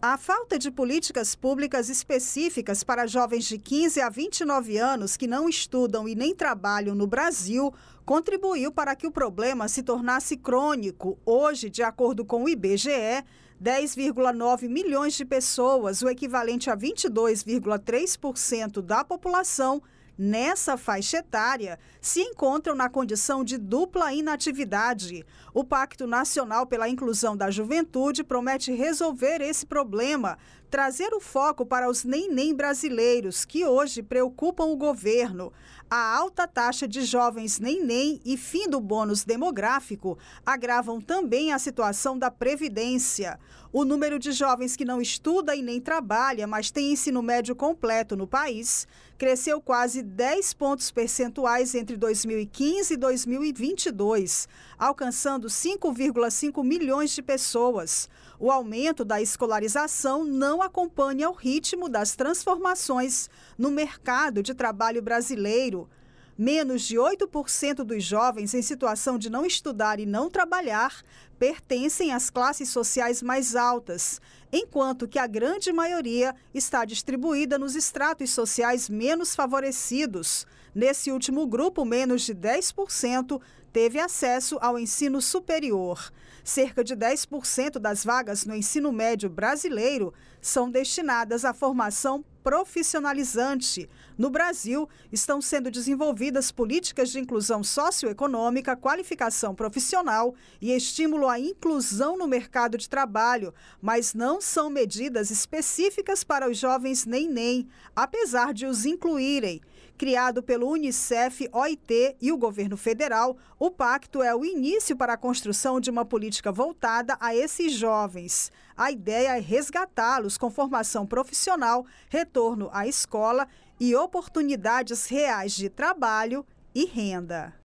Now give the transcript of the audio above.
A falta de políticas públicas específicas para jovens de 15 a 29 anos que não estudam e nem trabalham no Brasil contribuiu para que o problema se tornasse crônico. Hoje, de acordo com o IBGE, 10,9 milhões de pessoas, o equivalente a 22,3% da população, nessa faixa etária se encontram na condição de dupla inatividade. O Pacto Nacional pela Inclusão da Juventude promete resolver esse problema, trazer o foco para os nem-nem brasileiros que hoje preocupam o governo. A alta taxa de jovens nem-nem e fim do bônus demográfico agravam também a situação da Previdência. O número de jovens que não estuda e nem trabalha, mas tem ensino médio completo no país, cresceu quase 10 pontos percentuais entre 2015 e 2022, alcançando 5,5 milhões de pessoas. O aumento da escolarização não acompanha o ritmo das transformações no mercado de trabalho brasileiro. Menos de 8% dos jovens em situação de não estudar e não trabalhar pertencem às classes sociais mais altas, enquanto que a grande maioria está distribuída nos estratos sociais menos favorecidos. Nesse último grupo, menos de 10% teve acesso ao ensino superior. Cerca de 10% das vagas no ensino médio brasileiro são destinadas à formação profissionalizante. No Brasil, estão sendo desenvolvidas políticas de inclusão socioeconômica, qualificação profissional e estímulo à inclusão no mercado de trabalho, mas não não são medidas específicas para os jovens nem nem, apesar de os incluírem. Criado pelo Unicef, OIT e o governo federal, o pacto é o início para a construção de uma política voltada a esses jovens. A ideia é resgatá-los com formação profissional, retorno à escola e oportunidades reais de trabalho e renda.